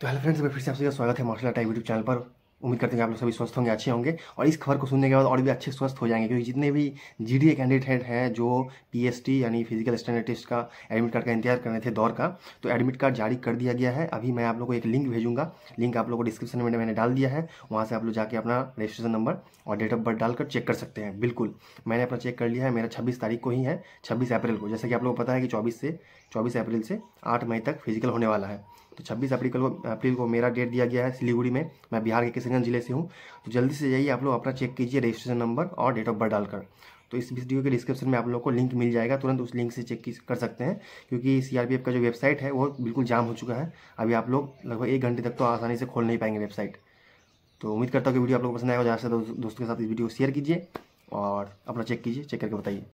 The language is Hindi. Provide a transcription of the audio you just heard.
तो हेलो फ्रेंड्स मैं फिर से आप सभी का स्वागत है मार्शल आर्ट यूट्यूब चैनल पर उम्मीद करते हैं आप लोग सभी स्वस्थ होंगे अच्छे होंगे और इस खबर को सुनने के बाद और भी अच्छे स्वस्थ हो जाएंगे क्योंकि जितने भी जीडीए कैंडिडेट हैं जो पीएसटी यानी फिजिकल स्टैंडर्ड टेस्ट का एडमिट कार्ड का इंतजार कर रहे थे दौर का तो एडमिट कार्ड जारी कर दिया गया है अभी मैं आप लोग को एक लिंक भेजूंगा लिंक आप लोग को डिस्क्रिप्शन में मैंने डाल दिया है वहाँ से आप लोग जाकर अपना रजिस्ट्रेशन नंबर और डेट ऑफ बर्थ डालकर चेक कर सकते हैं बिल्कुल मैंने अपना चेक कर लिया है मेरा छब्बीस तारीख को ही है छब्बीस अप्रैल को जैसे कि आप लोग को पता है कि चौबीस से चौबीस अप्रैल से आठ मई तक फिजिकल होने वाला है तो छब्बीस अप्रैल को अप्रैल को मेरा डेट दिया गया है सिलीगुड़ी में मैं बिहार के किशनगंज जिले से हूँ तो जल्दी से जाइए आप लोग अपना चेक कीजिए रजिस्ट्रेशन नंबर और डेट ऑफ बर्थ डालकर तो इस वीडियो के डिस्क्रिप्शन में आप लोग को लिंक मिल जाएगा तुरंत उस लिंक से चेक कर सकते हैं क्योंकि सीआरपीएफ का जो वेबसाइट है वो बिल्कुल जाम हो चुका है अभी आप लोग लगभग एक घंटे तक तो आसानी से खोल नहीं पाएंगे वेबसाइट तो उम्मीद करता हूँ कि वीडियो आप लोग पसंद आएगा ज़्यादा से दोस्तों के साथ इस वीडियो शेयर कीजिए और अपना चेक कीजिए चेक करके बताइए